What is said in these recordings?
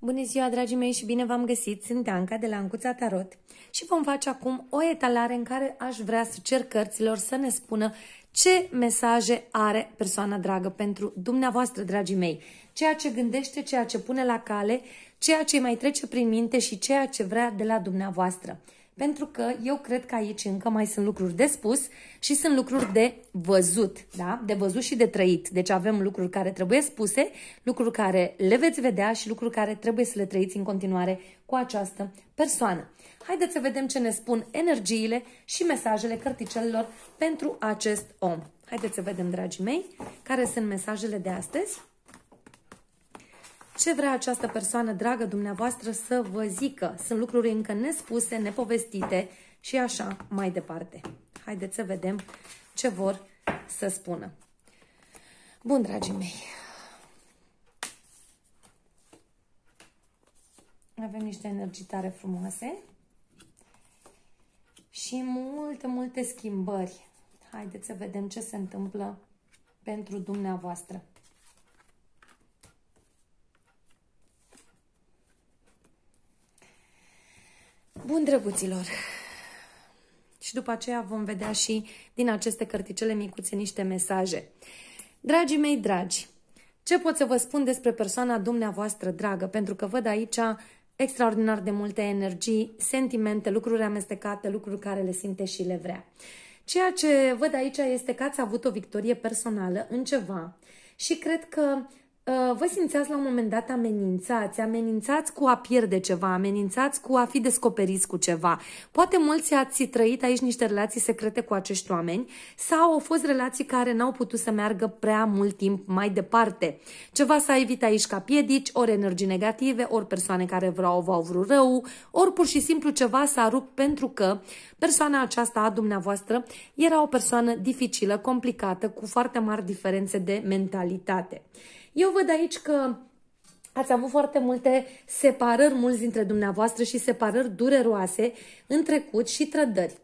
Bună ziua, dragii mei, și bine v-am găsit! Sunt Anca de la Ancuța Tarot și vom face acum o etalare în care aș vrea să cer cărților să ne spună ce mesaje are persoana dragă pentru dumneavoastră, dragii mei, ceea ce gândește, ceea ce pune la cale, ceea ce mai trece prin minte și ceea ce vrea de la dumneavoastră pentru că eu cred că aici încă mai sunt lucruri de spus și sunt lucruri de văzut, da? de văzut și de trăit. Deci avem lucruri care trebuie spuse, lucruri care le veți vedea și lucruri care trebuie să le trăiți în continuare cu această persoană. Haideți să vedem ce ne spun energiile și mesajele cărticelor pentru acest om. Haideți să vedem, dragii mei, care sunt mesajele de astăzi. Ce vrea această persoană dragă dumneavoastră să vă zică? Sunt lucruri încă nespuse, nepovestite și așa mai departe. Haideți să vedem ce vor să spună. Bun, dragii mei. Avem niște energii tare frumoase și multe, multe schimbări. Haideți să vedem ce se întâmplă pentru dumneavoastră. drăguților! Și după aceea vom vedea și din aceste cărticele micuțe niște mesaje. Dragii mei dragi, ce pot să vă spun despre persoana dumneavoastră dragă? Pentru că văd aici extraordinar de multe energii, sentimente, lucruri amestecate, lucruri care le simte și le vrea. Ceea ce văd aici este că ați avut o victorie personală în ceva și cred că Uh, vă simțeați la un moment dat amenințați, amenințați cu a pierde ceva, amenințați cu a fi descoperiți cu ceva. Poate mulți ați trăit aici niște relații secrete cu acești oameni sau au fost relații care n-au putut să meargă prea mult timp mai departe. Ceva s-a evit aici ca piedici, ori energii negative, ori persoane care vreau v-au vrut rău, ori pur și simplu ceva s-a rupt pentru că persoana aceasta a dumneavoastră era o persoană dificilă, complicată, cu foarte mari diferențe de mentalitate. Eu văd aici că ați avut foarte multe separări mulți dintre dumneavoastră și separări dureroase în trecut și trădări.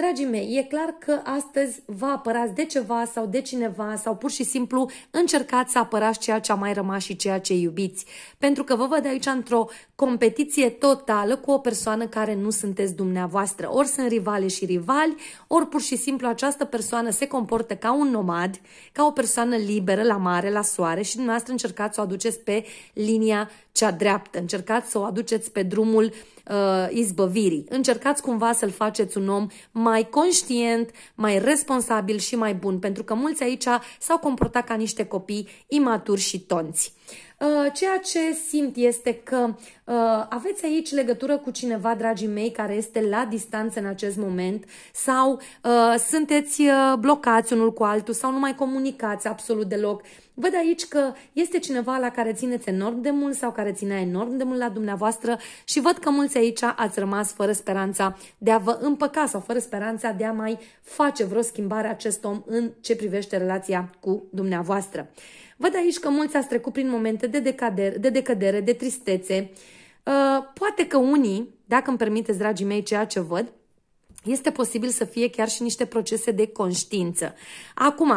Dragii mei, e clar că astăzi vă apărați de ceva sau de cineva sau pur și simplu încercați să apărați ceea ce a mai rămas și ceea ce iubiți. Pentru că vă văd aici într-o competiție totală cu o persoană care nu sunteți dumneavoastră. Ori sunt rivale și rivali, ori pur și simplu această persoană se comportă ca un nomad, ca o persoană liberă la mare, la soare și dumneavoastră încercați să o aduceți pe linia cea dreaptă, încercați să o aduceți pe drumul uh, izbăvirii, încercați cumva să-l faceți un om mai conștient, mai responsabil și mai bun, pentru că mulți aici s-au comportat ca niște copii imaturi și tonți. Uh, ceea ce simt este că uh, aveți aici legătură cu cineva, dragii mei, care este la distanță în acest moment sau uh, sunteți blocați unul cu altul sau nu mai comunicați absolut deloc. Văd aici că este cineva la care țineți enorm de mult sau care ținea enorm de mult la dumneavoastră și văd că mulți aici ați rămas fără speranța de a vă împăca sau fără speranța de a mai face vreo schimbare acest om în ce privește relația cu dumneavoastră. Văd aici că mulți ați trecut prin momente de, decadere, de decădere, de tristețe. Uh, poate că unii, dacă îmi permiteți, dragii mei, ceea ce văd, este posibil să fie chiar și niște procese de conștiință. Acum,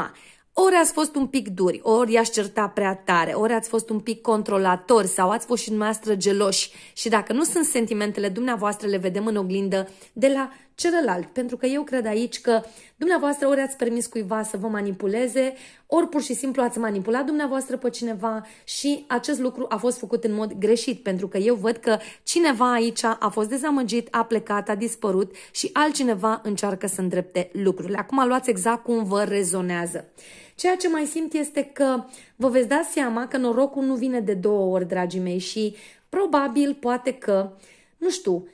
ori ați fost un pic duri, ori i-ați certat prea tare, ori ați fost un pic controlatori sau ați fost și dumneavoastră geloși. Și dacă nu sunt sentimentele dumneavoastră, le vedem în oglindă de la celălalt, pentru că eu cred aici că dumneavoastră ori ați permis cuiva să vă manipuleze, ori pur și simplu ați manipulat dumneavoastră pe cineva și acest lucru a fost făcut în mod greșit, pentru că eu văd că cineva aici a fost dezamăgit, a plecat, a dispărut și altcineva încearcă să îndrepte lucrurile. Acum luați exact cum vă rezonează. Ceea ce mai simt este că vă veți da seama că norocul nu vine de două ori, dragii mei, și probabil, poate că, nu știu,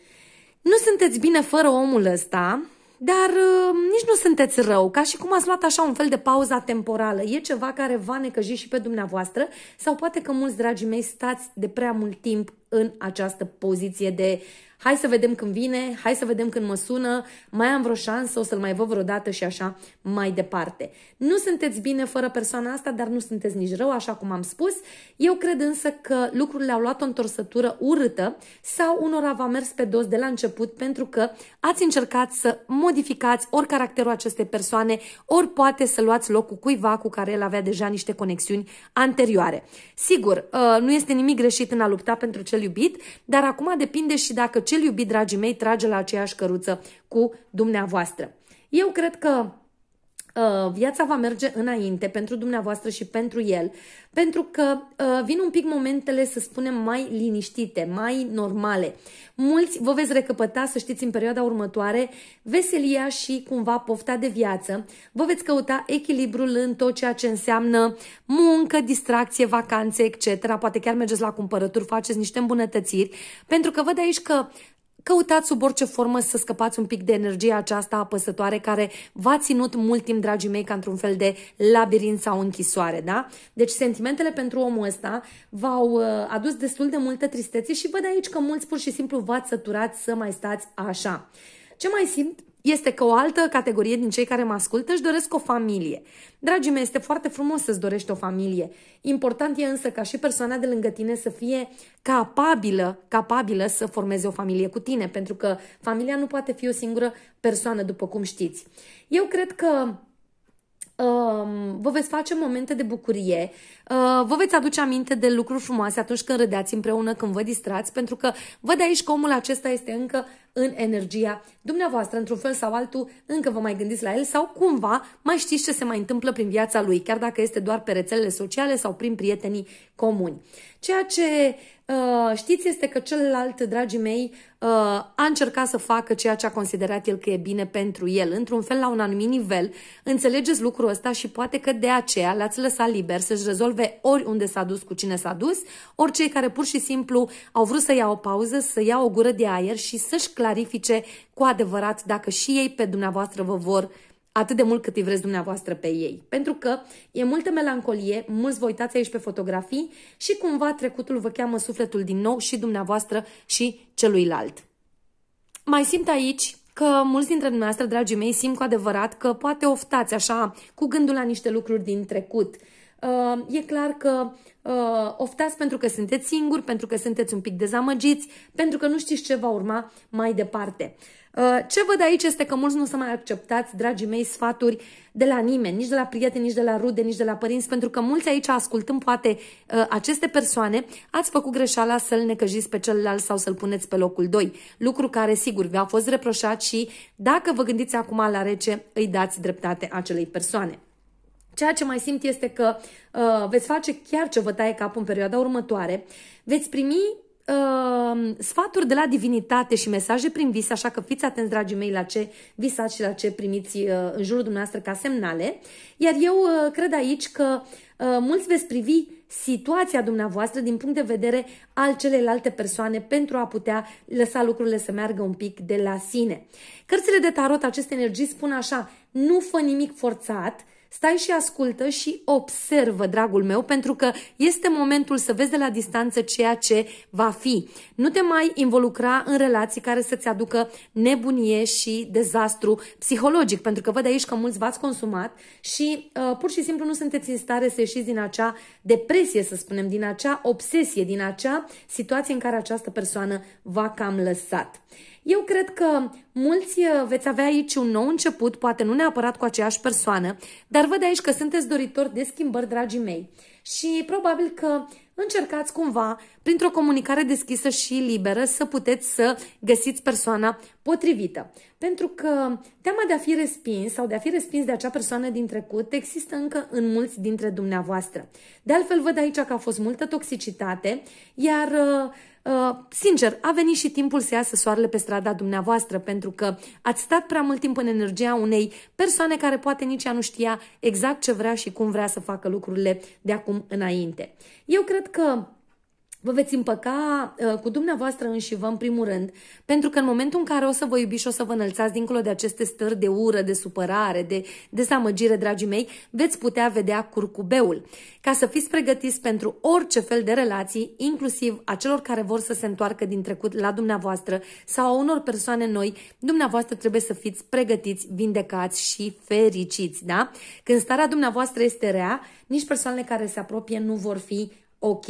nu sunteți bine fără omul ăsta, dar uh, nici nu sunteți rău, ca și cum ați luat așa un fel de pauza temporală. E ceva care va necăji și pe dumneavoastră sau poate că mulți, dragii mei, stați de prea mult timp în această poziție de hai să vedem când vine, hai să vedem când mă sună, mai am vreo șansă, o să-l mai văd vreodată și așa mai departe. Nu sunteți bine fără persoana asta, dar nu sunteți nici rău, așa cum am spus. Eu cred însă că lucrurile au luat o întorsătură urâtă sau unora v-a mers pe dos de la început pentru că ați încercat să modificați ori caracterul acestei persoane, ori poate să luați locul cuiva cu care el avea deja niște conexiuni anterioare. Sigur, uh, nu este nimic greșit în a lupta pentru ce cel iubit, dar acum depinde și dacă cel iubit, dragii mei, trage la aceeași căruță cu dumneavoastră. Eu cred că Uh, viața va merge înainte pentru dumneavoastră și pentru el, pentru că uh, vin un pic momentele, să spunem, mai liniștite, mai normale. Mulți vă veți recăpăta, să știți, în perioada următoare, veselia și cumva pofta de viață. Vă veți căuta echilibrul în tot ceea ce înseamnă muncă, distracție, vacanțe, etc. Poate chiar mergeți la cumpărături, faceți niște îmbunătățiri, pentru că văd aici că Căutați sub orice formă să scăpați un pic de energia aceasta apăsătoare care v-a ținut mult timp, dragii mei, ca într-un fel de labirint sau închisoare, da? Deci sentimentele pentru omul ăsta v-au uh, adus destul de multă tristețe și văd aici că mulți pur și simplu v-ați săturat să mai stați așa. Ce mai simt este că o altă categorie din cei care mă ascultă își doresc o familie. Dragii mei, este foarte frumos să-ți dorești o familie. Important e însă ca și persoana de lângă tine să fie capabilă, capabilă să formeze o familie cu tine, pentru că familia nu poate fi o singură persoană, după cum știți. Eu cred că Um, vă veți face momente de bucurie, uh, vă veți aduce aminte de lucruri frumoase atunci când râdeați împreună, când vă distrați, pentru că văd aici că omul acesta este încă în energia dumneavoastră, într-un fel sau altul, încă vă mai gândiți la el sau cumva mai știți ce se mai întâmplă prin viața lui, chiar dacă este doar pe rețelele sociale sau prin prietenii comuni. Ceea ce uh, știți este că celălalt, dragii mei, uh, a încercat să facă ceea ce a considerat el că e bine pentru el. Într-un fel, la un anumit nivel, înțelegeți lucrul ăsta și poate că de aceea l-ați lăsat liber să-și rezolve ori unde s-a dus cu cine s-a dus, ori cei care pur și simplu au vrut să ia o pauză, să ia o gură de aer și să-și clarifice cu adevărat dacă și ei pe dumneavoastră vă vor atât de mult cât îi vreți dumneavoastră pe ei. Pentru că e multă melancolie, mulți vă uitați aici pe fotografii și cumva trecutul vă cheamă sufletul din nou și dumneavoastră și celuilalt. Mai simt aici că mulți dintre dumneavoastră, dragii mei, simt cu adevărat că poate oftați așa cu gândul la niște lucruri din trecut – Uh, e clar că uh, oftați pentru că sunteți singuri, pentru că sunteți un pic dezamăgiți, pentru că nu știți ce va urma mai departe. Uh, ce văd aici este că mulți nu să mai acceptați, dragii mei, sfaturi de la nimeni, nici de la prieteni, nici de la rude, nici de la părinți, pentru că mulți aici, ascultând poate aceste persoane, ați făcut greșeala să-l necăjiți pe celălalt sau să-l puneți pe locul 2, lucru care, sigur, vi-a fost reproșat și dacă vă gândiți acum la rece, îi dați dreptate acelei persoane. Ceea ce mai simt este că uh, veți face chiar ce vă taie capul în perioada următoare. Veți primi uh, sfaturi de la divinitate și mesaje prin vis, așa că fiți atenți, dragii mei, la ce visați și la ce primiți uh, în jurul dumneavoastră ca semnale. Iar eu uh, cred aici că uh, mulți veți privi situația dumneavoastră din punct de vedere al celelalte persoane pentru a putea lăsa lucrurile să meargă un pic de la sine. Cărțile de tarot, aceste energii spun așa, nu fă nimic forțat, uh, Stai și ascultă și observă, dragul meu, pentru că este momentul să vezi de la distanță ceea ce va fi. Nu te mai involucra în relații care să-ți aducă nebunie și dezastru psihologic, pentru că văd aici că mulți v-ați consumat și uh, pur și simplu nu sunteți în stare să ieșiți din acea depresie, să spunem, din acea obsesie, din acea situație în care această persoană v-a cam lăsat. Eu cred că mulți uh, veți avea aici un nou început, poate nu neapărat cu aceeași persoană, dar văd aici că sunteți doritori de schimbări, dragii mei. Și probabil că încercați cumva, printr-o comunicare deschisă și liberă, să puteți să găsiți persoana potrivită. Pentru că teama de a fi respins sau de a fi respins de acea persoană din trecut există încă în mulți dintre dumneavoastră. De altfel, văd aici că a fost multă toxicitate, iar uh, Uh, sincer, a venit și timpul să iasă soarele pe strada dumneavoastră, pentru că ați stat prea mult timp în energia unei persoane care poate nici ea nu știa exact ce vrea și cum vrea să facă lucrurile de acum înainte. Eu cred că vă veți împăca uh, cu dumneavoastră înși vă în primul rând, pentru că în momentul în care o să vă iubiți și o să vă înălțați dincolo de aceste stări de ură, de supărare, de dezamăgire, dragii mei, veți putea vedea curcubeul. Ca să fiți pregătiți pentru orice fel de relații, inclusiv a celor care vor să se întoarcă din trecut la dumneavoastră sau a unor persoane noi, dumneavoastră trebuie să fiți pregătiți, vindecați și fericiți, da? Când starea dumneavoastră este rea, nici persoanele care se apropie nu vor fi Ok.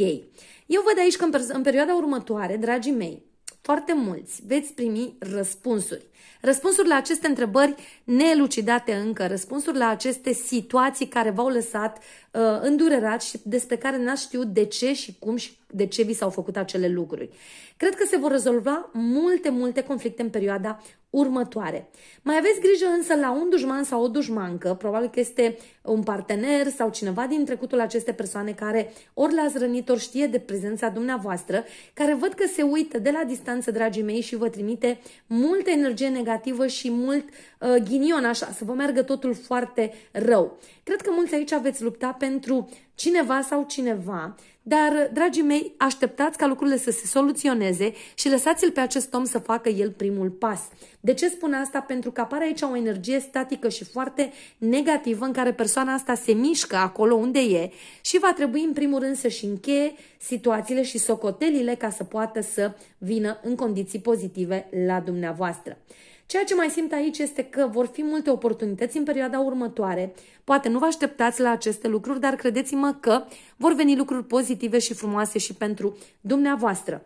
Eu văd aici că în, în perioada următoare, dragii mei, foarte mulți veți primi răspunsuri. Răspunsuri la aceste întrebări nelucidate încă, răspunsuri la aceste situații care v-au lăsat uh, îndurerați și despre care n-ați știut de ce și cum și de ce vi s-au făcut acele lucruri. Cred că se vor rezolva multe, multe conflicte în perioada următoare. Mai aveți grijă însă la un dușman sau o dușmancă, probabil că este un partener sau cineva din trecutul acestei persoane care ori l-ați rănit, ori știe de prezența dumneavoastră, care văd că se uită de la distanță, dragii mei, și vă trimite multă energie negativă și mult uh, ghinion așa, să vă meargă totul foarte rău. Cred că mulți aici veți lupta pentru cineva sau cineva, dar, dragii mei, așteptați ca lucrurile să se soluționeze și lăsați-l pe acest om să facă el primul pas. De ce spun asta? Pentru că apare aici o energie statică și foarte negativă în care persoana asta se mișcă acolo unde e și va trebui în primul rând să-și încheie situațiile și socotelile ca să poată să vină în condiții pozitive la dumneavoastră. Ceea ce mai simt aici este că vor fi multe oportunități în perioada următoare. Poate nu vă așteptați la aceste lucruri, dar credeți-mă că vor veni lucruri pozitive și frumoase și pentru dumneavoastră.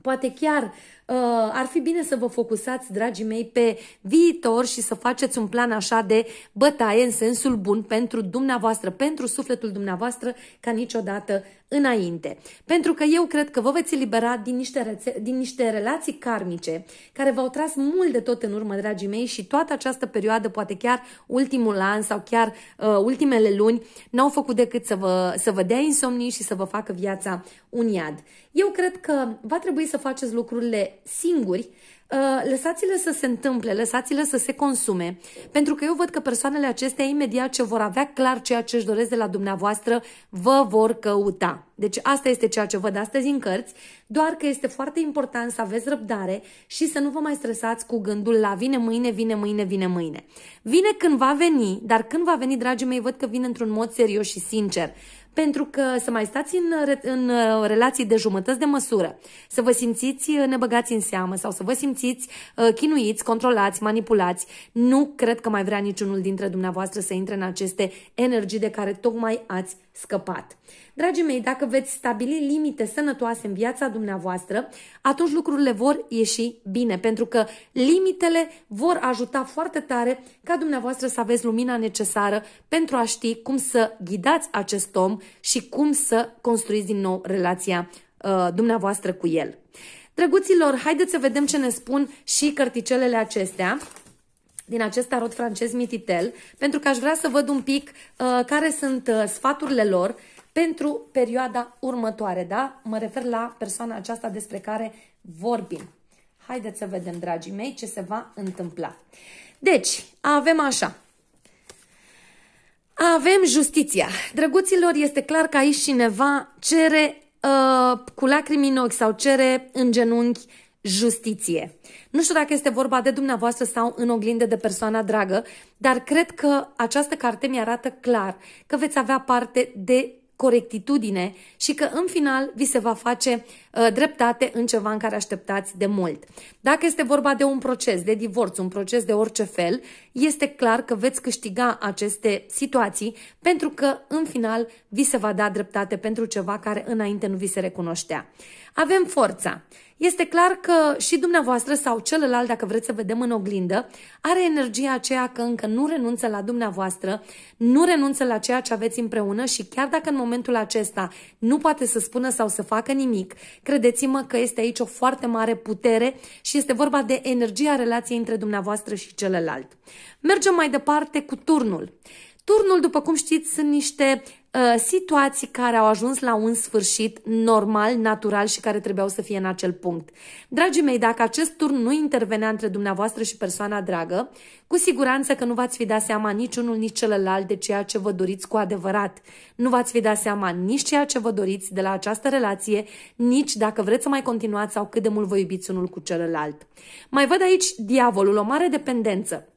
Poate chiar Uh, ar fi bine să vă focusați, dragii mei, pe viitor și să faceți un plan așa de bătaie în sensul bun pentru dumneavoastră, pentru sufletul dumneavoastră, ca niciodată înainte. Pentru că eu cred că vă veți elibera din niște, rețe- din niște relații karmice care v-au tras mult de tot în urmă, dragii mei, și toată această perioadă, poate chiar ultimul an sau chiar uh, ultimele luni, n-au făcut decât să vă, să vă dea insomnii și să vă facă viața un iad. Eu cred că va trebui să faceți lucrurile singuri, uh, lăsați-le să se întâmple, lăsați-le să se consume, pentru că eu văd că persoanele acestea, imediat ce vor avea clar ceea ce își doresc de la dumneavoastră, vă vor căuta. Deci asta este ceea ce văd astăzi în cărți, doar că este foarte important să aveți răbdare și să nu vă mai stresați cu gândul la vine mâine, vine mâine, vine mâine. Vine când va veni, dar când va veni, dragii mei, văd că vine într-un mod serios și sincer pentru că să mai stați în, în uh, relații de jumătăți de măsură, să vă simțiți uh, nebăgați în seamă sau să vă simțiți uh, chinuiți, controlați, manipulați, nu cred că mai vrea niciunul dintre dumneavoastră să intre în aceste energii de care tocmai ați scăpat. Dragii mei, dacă veți stabili limite sănătoase în viața dumneavoastră, atunci lucrurile vor ieși bine, pentru că limitele vor ajuta foarte tare ca dumneavoastră să aveți lumina necesară pentru a ști cum să ghidați acest om și cum să construiți din nou relația uh, dumneavoastră cu el. Drăguților, haideți să vedem ce ne spun și cărticelele acestea din acest tarot francez mititel, pentru că aș vrea să văd un pic uh, care sunt uh, sfaturile lor pentru perioada următoare, da? Mă refer la persoana aceasta despre care vorbim. Haideți să vedem, dragii mei, ce se va întâmpla. Deci, avem așa. Avem justiția. Drăguților, este clar că aici cineva cere uh, cu lacrimi în ochi sau cere în genunchi justiție. Nu știu dacă este vorba de dumneavoastră sau în oglindă de persoana dragă, dar cred că această carte mi arată clar că veți avea parte de corectitudine și că în final vi se va face uh, dreptate în ceva în care așteptați de mult. Dacă este vorba de un proces de divorț, un proces de orice fel, este clar că veți câștiga aceste situații pentru că în final vi se va da dreptate pentru ceva care înainte nu vi se recunoștea. Avem forța. Este clar că și dumneavoastră sau celălalt, dacă vreți să vedem în oglindă, are energia aceea că încă nu renunță la dumneavoastră, nu renunță la ceea ce aveți împreună și chiar dacă în momentul acesta nu poate să spună sau să facă nimic, credeți-mă că este aici o foarte mare putere și este vorba de energia relației între dumneavoastră și celălalt. Mergem mai departe cu turnul. Turnul, după cum știți, sunt niște Uh, situații care au ajuns la un sfârșit normal, natural și care trebuiau să fie în acel punct. Dragii mei, dacă acest turn nu intervenea între dumneavoastră și persoana dragă, cu siguranță că nu v-ați fi dat seama unul, nici celălalt de ceea ce vă doriți cu adevărat. Nu v-ați fi dat seama nici ceea ce vă doriți de la această relație, nici dacă vreți să mai continuați sau cât de mult vă iubiți unul cu celălalt. Mai văd aici diavolul, o mare dependență.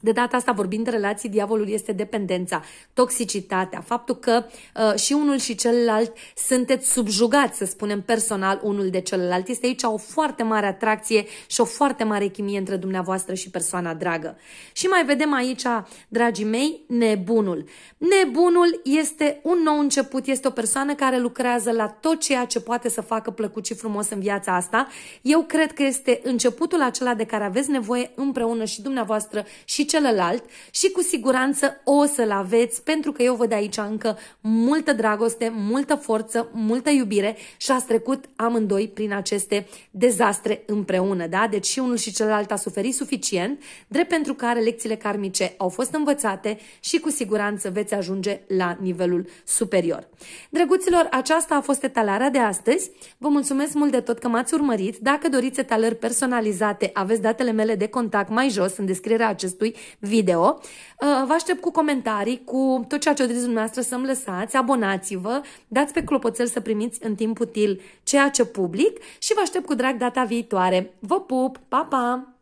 De data asta, vorbind de relații, diavolul este dependența, toxicitatea, faptul că uh, și unul și celălalt sunteți subjugați, să spunem, personal unul de celălalt. Este aici o foarte mare atracție și o foarte mare chimie între dumneavoastră și persoana dragă. Și mai vedem aici, dragii mei, nebunul. Nebunul este un nou început, este o persoană care lucrează la tot ceea ce poate să facă plăcut și frumos în viața asta. Eu cred că este începutul acela de care aveți nevoie împreună și dumneavoastră și celălalt și cu siguranță o să-l aveți pentru că eu văd aici încă multă dragoste, multă forță, multă iubire și ați trecut amândoi prin aceste dezastre împreună. Da? Deci și unul și celălalt a suferit suficient, drept pentru care lecțiile karmice au fost învățate și cu siguranță veți ajunge la nivelul superior. Drăguților, aceasta a fost etalarea de astăzi. Vă mulțumesc mult de tot că m-ați urmărit. Dacă doriți etalări personalizate, aveți datele mele de contact mai jos în descrierea acestui video. Uh, vă aștept cu comentarii, cu tot ceea ce doriți dumneavoastră să-mi lăsați, abonați-vă, dați pe clopoțel să primiți în timp util ceea ce public și vă aștept cu drag data viitoare. Vă pup! Pa, pa!